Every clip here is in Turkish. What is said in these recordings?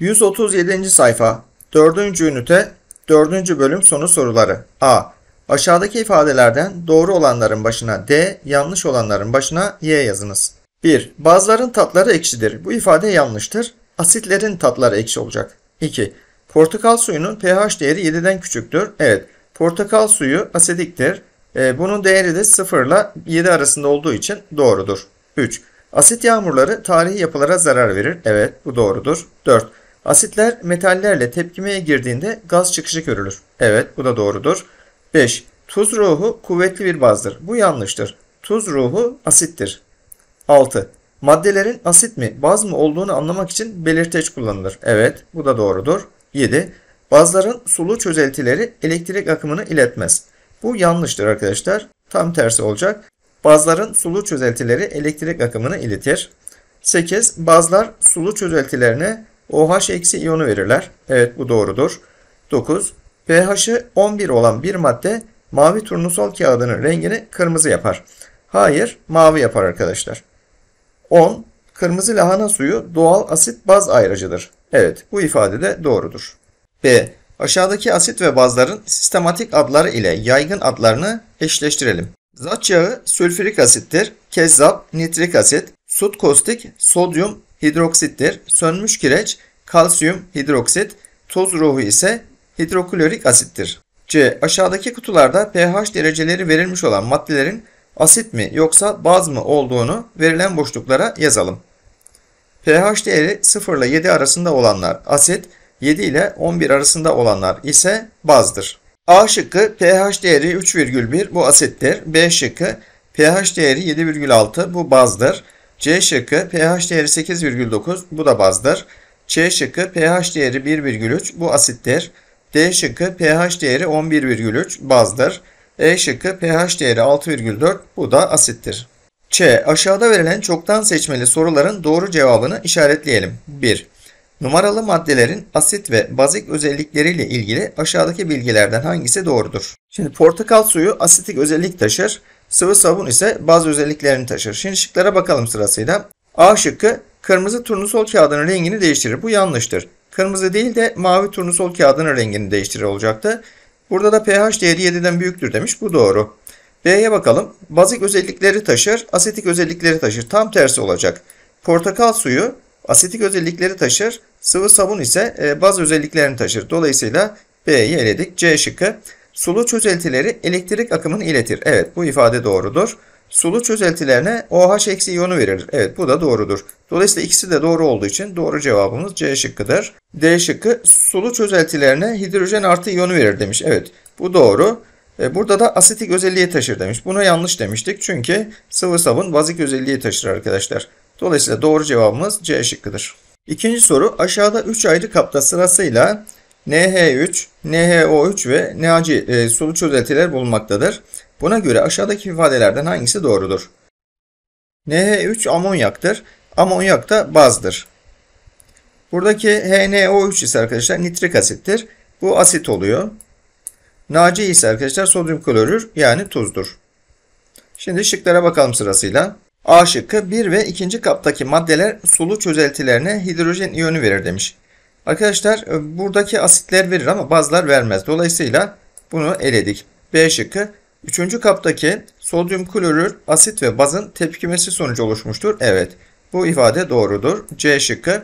137. sayfa 4. ünite 4. bölüm sonu soruları A. Aşağıdaki ifadelerden doğru olanların başına D, yanlış olanların başına Y yazınız. 1. Bazıların tatları ekşidir. Bu ifade yanlıştır. Asitlerin tatları ekşi olacak. 2. Portakal suyunun pH değeri 7'den küçüktür. Evet. Portakal suyu asidiktir. E, bunun değeri de 0 ile 7 arasında olduğu için doğrudur. 3. Asit yağmurları tarihi yapılara zarar verir. Evet bu doğrudur. 4. Asitler metallerle tepkimeye girdiğinde gaz çıkışı görülür. Evet bu da doğrudur. 5. Tuz ruhu kuvvetli bir bazdır. Bu yanlıştır. Tuz ruhu asittir. 6. Maddelerin asit mi baz mı olduğunu anlamak için belirteç kullanılır. Evet bu da doğrudur. 7. Bazların sulu çözeltileri elektrik akımını iletmez. Bu yanlıştır arkadaşlar. Tam tersi olacak. Bazların sulu çözeltileri elektrik akımını iletir. 8. Bazlar sulu çözeltilerine OH- iyonu verirler. Evet bu doğrudur. 9. pH'i 11 olan bir madde mavi turnusol kağıdının rengini kırmızı yapar. Hayır mavi yapar arkadaşlar. 10. Kırmızı lahana suyu doğal asit baz ayrıcıdır. Evet bu ifade de doğrudur. B. Aşağıdaki asit ve bazların sistematik adları ile yaygın adlarını eşleştirelim. Zat yağı sülfürik asittir, kezzap nitrik asit, sut kostik sodyum hidroksittir, sönmüş kireç kalsiyum hidroksit, toz ruhu ise hidroklorik asittir. C. Aşağıdaki kutularda pH dereceleri verilmiş olan maddelerin asit mi yoksa baz mı olduğunu verilen boşluklara yazalım. pH değeri 0 ile 7 arasında olanlar asit, 7 ile 11 arasında olanlar ise bazdır. A şıkkı pH değeri 3,1 bu asittir. B şıkkı pH değeri 7,6 bu bazdır. C şıkkı pH değeri 8,9 bu da bazdır. C şıkkı pH değeri 1,3 bu asittir. D şıkkı pH değeri 11,3 bazdır. E şıkkı pH değeri 6,4 bu da asittir. C Aşağıda verilen çoktan seçmeli soruların doğru cevabını işaretleyelim. 1. Numaralı maddelerin asit ve bazik özellikleriyle ilgili aşağıdaki bilgilerden hangisi doğrudur? Şimdi portakal suyu asitik özellik taşır, sıvı sabun ise bazı özelliklerini taşır. Şimdi şıklara bakalım sırasıyla. A şıkkı kırmızı turnusol kağıdının rengini değiştirir. Bu yanlıştır. Kırmızı değil de mavi turnusol kağıdının rengini değiştirir olacaktı. Burada da pH değeri 7'den büyüktür demiş. Bu doğru. B'ye bakalım. Bazik özellikleri taşır, asitik özellikleri taşır. Tam tersi olacak. Portakal suyu asitik özellikleri taşır, Sıvı sabun ise e, bazı özelliklerini taşır. Dolayısıyla B'yi eledik. C şıkkı. Sulu çözeltileri elektrik akımını iletir. Evet bu ifade doğrudur. Sulu çözeltilerine OH eksi iyonu verir. Evet bu da doğrudur. Dolayısıyla ikisi de doğru olduğu için doğru cevabımız C şıkkıdır. D şıkkı sulu çözeltilerine hidrojen artı iyonu verir demiş. Evet bu doğru. E, burada da asitik özelliği taşır demiş. Buna yanlış demiştik çünkü sıvı sabun bazik özelliği taşır arkadaşlar. Dolayısıyla doğru cevabımız C şıkkıdır. İkinci soru aşağıda 3 ayrı kapta sırasıyla NH3, NHO3 ve NaC e, sulu çözeltiler bulunmaktadır. Buna göre aşağıdaki ifadelerden hangisi doğrudur? NH3 amonyaktır. Amonyak da bazdır. Buradaki HNO3 ise arkadaşlar nitrik asittir. Bu asit oluyor. NaC ise arkadaşlar sodyum klorür yani tuzdur. Şimdi şıklara bakalım sırasıyla. A şıkkı 1 ve 2. kaptaki maddeler sulu çözeltilerine hidrojen iyonu verir demiş. Arkadaşlar e, buradaki asitler verir ama bazılar vermez. Dolayısıyla bunu eledik. B şıkkı 3. kaptaki sodyum klorür asit ve bazın tepkimesi sonucu oluşmuştur. Evet bu ifade doğrudur. C şıkkı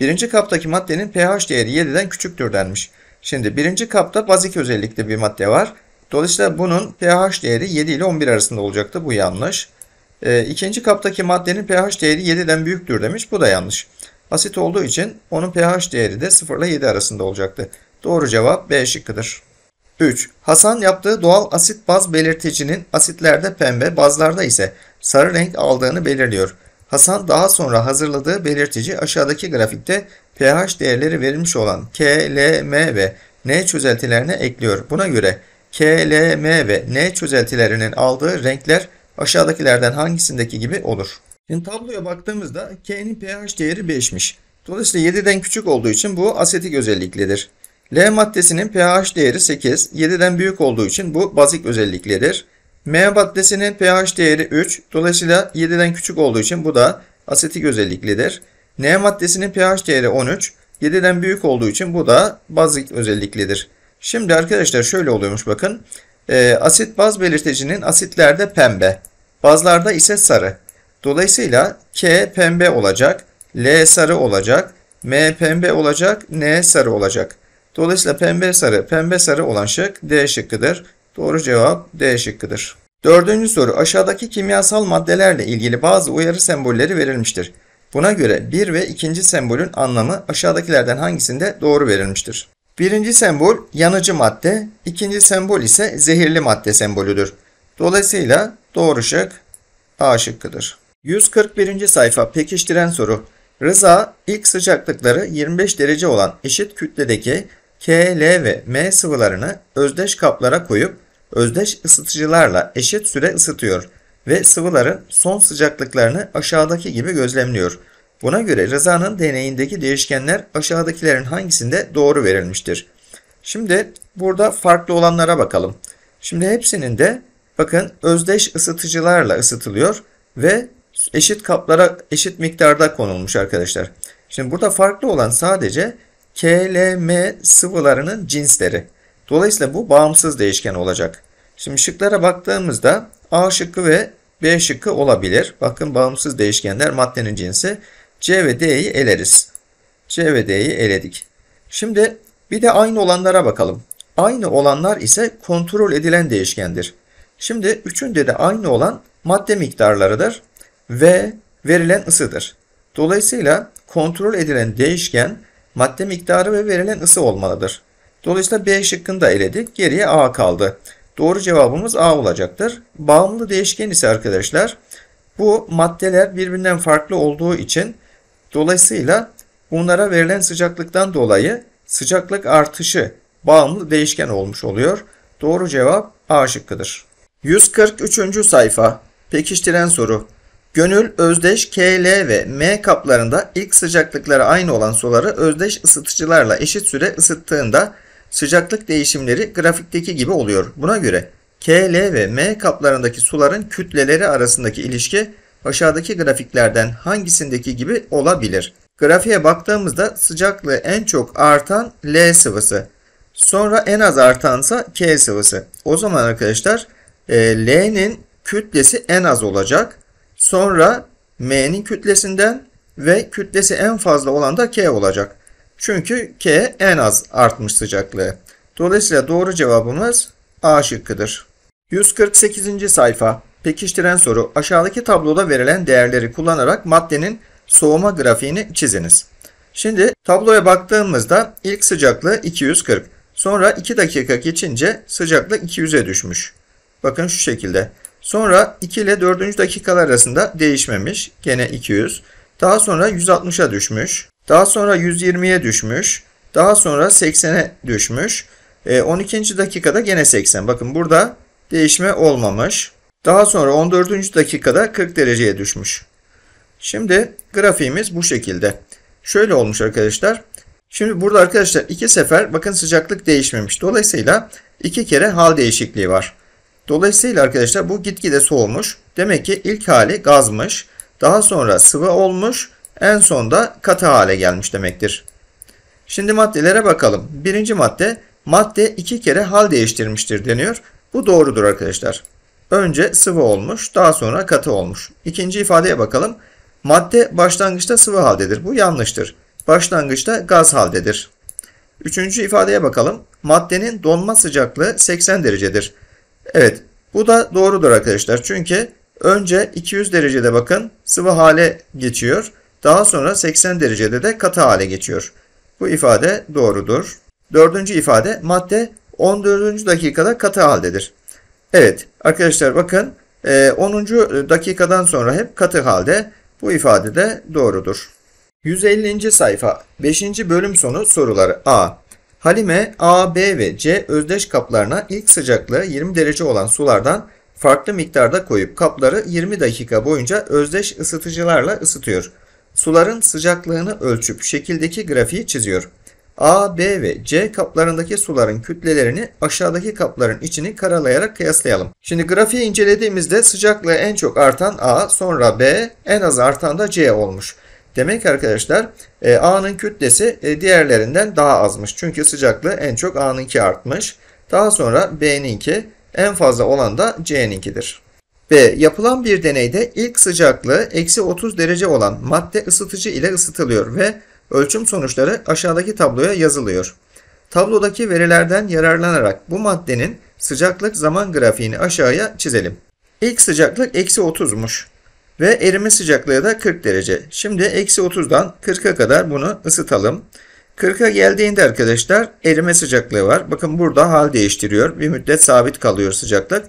1. kaptaki maddenin pH değeri 7'den küçüktür denmiş. Şimdi 1. kapta bazik özellikle bir madde var. Dolayısıyla bunun pH değeri 7 ile 11 arasında olacaktı. Bu yanlış. E, ikinci kaptaki maddenin pH değeri 7'den büyüktür demiş. Bu da yanlış. Asit olduğu için onun pH değeri de 0 ile 7 arasında olacaktı. Doğru cevap B şıkkıdır. 3. Hasan yaptığı doğal asit baz belirtecinin asitlerde pembe, bazlarda ise sarı renk aldığını belirliyor. Hasan daha sonra hazırladığı belirtici aşağıdaki grafikte pH değerleri verilmiş olan K, L, M ve N çözeltilerine ekliyor. Buna göre K, L, M ve N çözeltilerinin aldığı renkler aşağıdakilerden hangisindeki gibi olur? Şimdi tabloya baktığımızda K'nin pH değeri 5'miş. Dolayısıyla 7'den küçük olduğu için bu asetik özelliklidir. L maddesinin pH değeri 8, 7'den büyük olduğu için bu bazik özelliklidir. M maddesinin pH değeri 3, dolayısıyla 7'den küçük olduğu için bu da asetik özelliklidir. N maddesinin pH değeri 13, 7'den büyük olduğu için bu da bazik özelliklidir. Şimdi arkadaşlar şöyle oluyormuş bakın. E, asit baz belirtecinin asitlerde pembe. Bazılarda ise sarı. Dolayısıyla K pembe olacak, L sarı olacak, M pembe olacak, N sarı olacak. Dolayısıyla pembe sarı, pembe sarı olan şık D şıkkıdır. Doğru cevap D şıkkıdır. Dördüncü soru aşağıdaki kimyasal maddelerle ilgili bazı uyarı sembolleri verilmiştir. Buna göre bir ve ikinci sembolün anlamı aşağıdakilerden hangisinde doğru verilmiştir? Birinci sembol yanıcı madde, ikinci sembol ise zehirli madde sembolüdür. Dolayısıyla Doğru şık A şıkkıdır. 141. sayfa pekiştiren soru. Rıza ilk sıcaklıkları 25 derece olan eşit kütledeki K, L ve M sıvılarını özdeş kaplara koyup özdeş ısıtıcılarla eşit süre ısıtıyor ve sıvıların son sıcaklıklarını aşağıdaki gibi gözlemliyor. Buna göre Rıza'nın deneyindeki değişkenler aşağıdakilerin hangisinde doğru verilmiştir? Şimdi burada farklı olanlara bakalım. Şimdi hepsinin de Bakın özdeş ısıtıcılarla ısıtılıyor ve eşit kaplara eşit miktarda konulmuş arkadaşlar. Şimdi burada farklı olan sadece KLM sıvılarının cinsleri. Dolayısıyla bu bağımsız değişken olacak. Şimdi şıklara baktığımızda A şıkkı ve B şıkkı olabilir. Bakın bağımsız değişkenler maddenin cinsi. C ve D'yi eleriz. C ve D'yi eledik. Şimdi bir de aynı olanlara bakalım. Aynı olanlar ise kontrol edilen değişkendir. Şimdi üçünde de aynı olan madde miktarlarıdır ve verilen ısıdır. Dolayısıyla kontrol edilen değişken madde miktarı ve verilen ısı olmalıdır. Dolayısıyla B şıkkını da eledik. Geriye A kaldı. Doğru cevabımız A olacaktır. Bağımlı değişken ise arkadaşlar bu maddeler birbirinden farklı olduğu için dolayısıyla bunlara verilen sıcaklıktan dolayı sıcaklık artışı bağımlı değişken olmuş oluyor. Doğru cevap A şıkkıdır. 143. sayfa. Pekiştiren soru. Gönül, özdeş K, L ve M kaplarında ilk sıcaklıkları aynı olan suları özdeş ısıtıcılarla eşit süre ısıttığında sıcaklık değişimleri grafikteki gibi oluyor. Buna göre K, L ve M kaplarındaki suların kütleleri arasındaki ilişki aşağıdaki grafiklerden hangisindeki gibi olabilir? Grafiğe baktığımızda sıcaklığı en çok artan L sıvısı. Sonra en az artansa K sıvısı. O zaman arkadaşlar e, L'nin kütlesi en az olacak. Sonra M'nin kütlesinden ve kütlesi en fazla olan da K olacak. Çünkü K en az artmış sıcaklığı. Dolayısıyla doğru cevabımız A şıkkıdır. 148. sayfa. Pekiştiren soru. Aşağıdaki tabloda verilen değerleri kullanarak maddenin soğuma grafiğini çiziniz. Şimdi tabloya baktığımızda ilk sıcaklığı 240. Sonra 2 dakika geçince sıcaklık 200'e düşmüş. Bakın şu şekilde. Sonra 2 ile 4. dakikalar arasında değişmemiş. Gene 200. Daha sonra 160'a düşmüş. Daha sonra 120'ye düşmüş. Daha sonra 80'e düşmüş. 12. E, dakikada gene 80. Bakın burada değişme olmamış. Daha sonra 14. dakikada 40 dereceye düşmüş. Şimdi grafiğimiz bu şekilde. Şöyle olmuş arkadaşlar. Şimdi burada arkadaşlar iki sefer bakın sıcaklık değişmemiş. Dolayısıyla iki kere hal değişikliği var. Dolayısıyla arkadaşlar bu gitgide soğumuş. Demek ki ilk hali gazmış. Daha sonra sıvı olmuş. En sonda katı hale gelmiş demektir. Şimdi maddelere bakalım. Birinci madde madde iki kere hal değiştirmiştir deniyor. Bu doğrudur arkadaşlar. Önce sıvı olmuş daha sonra katı olmuş. İkinci ifadeye bakalım. Madde başlangıçta sıvı haldedir. Bu yanlıştır. Başlangıçta gaz haldedir. Üçüncü ifadeye bakalım. Maddenin donma sıcaklığı 80 derecedir. Evet bu da doğrudur arkadaşlar. Çünkü önce 200 derecede bakın sıvı hale geçiyor. Daha sonra 80 derecede de katı hale geçiyor. Bu ifade doğrudur. Dördüncü ifade madde 14. dakikada katı haldedir. Evet arkadaşlar bakın 10. E, dakikadan sonra hep katı halde. Bu ifade de doğrudur. 150. sayfa 5. bölüm sonu soruları A. Halime A, B ve C özdeş kaplarına ilk sıcaklığı 20 derece olan sulardan farklı miktarda koyup kapları 20 dakika boyunca özdeş ısıtıcılarla ısıtıyor. Suların sıcaklığını ölçüp şekildeki grafiği çiziyor. A, B ve C kaplarındaki suların kütlelerini aşağıdaki kapların içini karalayarak kıyaslayalım. Şimdi grafiği incelediğimizde sıcaklığı en çok artan A, sonra B, en az artan da C olmuş. Demek arkadaşlar e, A'nın kütlesi e, diğerlerinden daha azmış. Çünkü sıcaklığı en çok A'nınki artmış. Daha sonra B'ninki en fazla olan da C'ninkidir. B. Yapılan bir deneyde ilk sıcaklığı eksi 30 derece olan madde ısıtıcı ile ısıtılıyor ve ölçüm sonuçları aşağıdaki tabloya yazılıyor. Tablodaki verilerden yararlanarak bu maddenin sıcaklık zaman grafiğini aşağıya çizelim. İlk sıcaklık eksi 30'muş. Ve erime sıcaklığı da 40 derece. Şimdi eksi 30'dan 40'a kadar bunu ısıtalım. 40'a geldiğinde arkadaşlar erime sıcaklığı var. Bakın burada hal değiştiriyor. Bir müddet sabit kalıyor sıcaklık.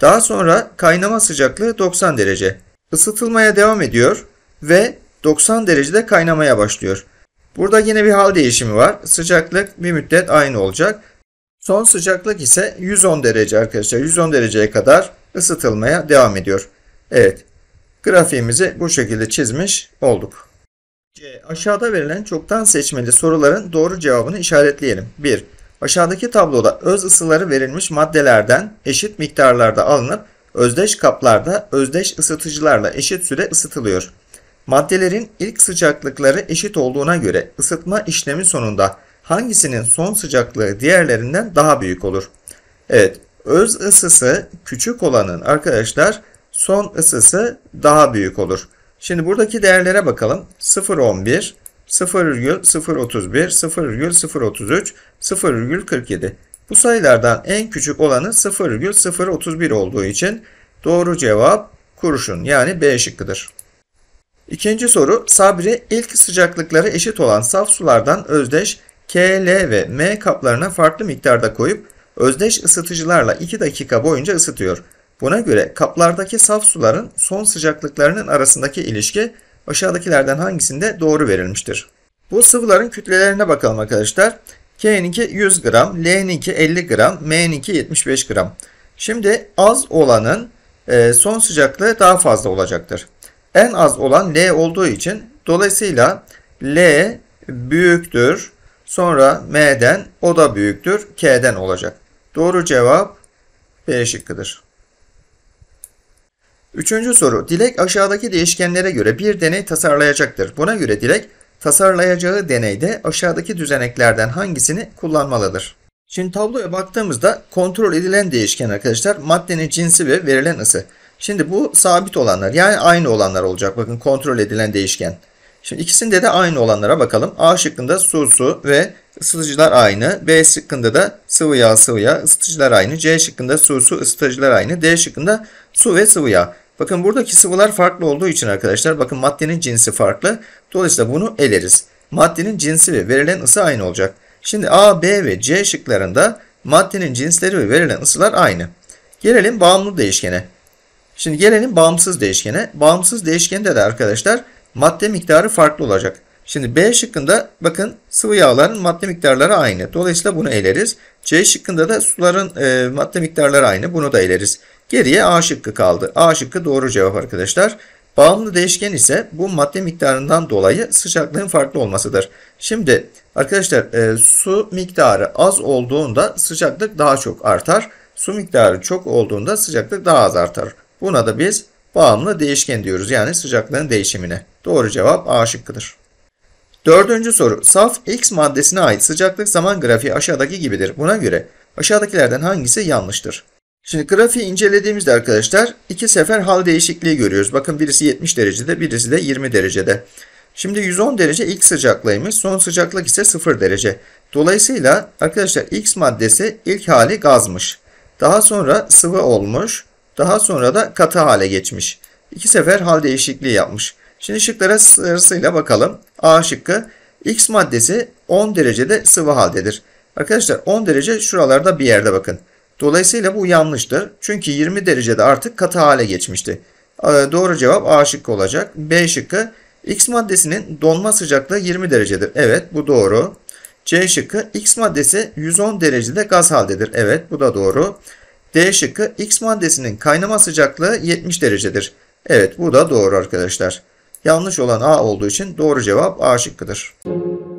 Daha sonra kaynama sıcaklığı 90 derece. Isıtılmaya devam ediyor ve 90 derecede kaynamaya başlıyor. Burada yine bir hal değişimi var. Sıcaklık bir müddet aynı olacak. Son sıcaklık ise 110 derece arkadaşlar. 110 dereceye kadar ısıtılmaya devam ediyor. Evet Grafiğimizi bu şekilde çizmiş olduk. C. Aşağıda verilen çoktan seçmeli soruların doğru cevabını işaretleyelim. 1. Aşağıdaki tabloda öz ısıları verilmiş maddelerden eşit miktarlarda alınıp özdeş kaplarda özdeş ısıtıcılarla eşit süre ısıtılıyor. Maddelerin ilk sıcaklıkları eşit olduğuna göre ısıtma işlemi sonunda hangisinin son sıcaklığı diğerlerinden daha büyük olur? Evet, öz ısısı küçük olanın arkadaşlar son ısısı daha büyük olur. Şimdi buradaki değerlere bakalım. 0.11, 0,031, 0,033, 0,47. Bu sayılardan en küçük olanı 0,031 olduğu için doğru cevap kurşun, yani B şıkkıdır. İkinci soru Sabri ilk sıcaklıkları eşit olan saf sulardan özdeş K, L ve M kaplarına farklı miktarda koyup özdeş ısıtıcılarla 2 dakika boyunca ısıtıyor. Buna göre kaplardaki saf suların son sıcaklıklarının arasındaki ilişki aşağıdakilerden hangisinde doğru verilmiştir? Bu sıvıların kütlelerine bakalım arkadaşlar. K'ninki 100 gram, L'ninki 50 gram, M'ninki 75 gram. Şimdi az olanın e, son sıcaklığı daha fazla olacaktır. En az olan L olduğu için dolayısıyla L büyüktür. Sonra M'den o da büyüktür. K'den olacak. Doğru cevap B şıkkıdır. Üçüncü soru. Dilek aşağıdaki değişkenlere göre bir deney tasarlayacaktır. Buna göre Dilek tasarlayacağı deneyde aşağıdaki düzeneklerden hangisini kullanmalıdır? Şimdi tabloya baktığımızda kontrol edilen değişken arkadaşlar maddenin cinsi ve verilen ısı. Şimdi bu sabit olanlar yani aynı olanlar olacak. Bakın kontrol edilen değişken. Şimdi ikisinde de aynı olanlara bakalım. A şıkkında su su ve ısıtıcılar aynı. B şıkkında da sıvı yağ sıvı yağ ısıtıcılar aynı. C şıkkında su su ısıtıcılar aynı. D şıkkında Su ve sıvı yağ. Bakın buradaki sıvılar farklı olduğu için arkadaşlar bakın maddenin cinsi farklı. Dolayısıyla bunu eleriz. Maddenin cinsi ve verilen ısı aynı olacak. Şimdi A, B ve C şıklarında maddenin cinsleri ve verilen ısılar aynı. Gelelim bağımlı değişkene. Şimdi gelelim bağımsız değişkene. Bağımsız değişkende de arkadaşlar madde miktarı farklı olacak. Şimdi B şıkkında bakın sıvı yağların madde miktarları aynı. Dolayısıyla bunu eleriz. C şıkkında da suların e, madde miktarları aynı. Bunu da eleriz. Geriye A şıkkı kaldı. A şıkkı doğru cevap arkadaşlar. Bağımlı değişken ise bu madde miktarından dolayı sıcaklığın farklı olmasıdır. Şimdi arkadaşlar e, su miktarı az olduğunda sıcaklık daha çok artar. Su miktarı çok olduğunda sıcaklık daha az artar. Buna da biz bağımlı değişken diyoruz. Yani sıcaklığın değişimine. Doğru cevap A şıkkıdır. Dördüncü soru. Saf X maddesine ait sıcaklık zaman grafiği aşağıdaki gibidir. Buna göre aşağıdakilerden hangisi yanlıştır? Şimdi grafiği incelediğimizde arkadaşlar iki sefer hal değişikliği görüyoruz. Bakın birisi 70 derecede birisi de 20 derecede. Şimdi 110 derece ilk sıcaklığımız, Son sıcaklık ise 0 derece. Dolayısıyla arkadaşlar X maddesi ilk hali gazmış. Daha sonra sıvı olmuş. Daha sonra da katı hale geçmiş. İki sefer hal değişikliği yapmış. Şimdi şıklara sırasıyla bakalım. A şıkkı X maddesi 10 derecede sıvı haldedir. Arkadaşlar 10 derece şuralarda bir yerde bakın. Dolayısıyla bu yanlıştır. Çünkü 20 derecede artık katı hale geçmişti. Ee, doğru cevap A şıkkı olacak. B şıkkı X maddesinin donma sıcaklığı 20 derecedir. Evet bu doğru. C şıkkı X maddesi 110 derecede gaz haldedir. Evet bu da doğru. D şıkkı X maddesinin kaynama sıcaklığı 70 derecedir. Evet bu da doğru arkadaşlar. Yanlış olan A olduğu için doğru cevap A şıkkıdır. Müzik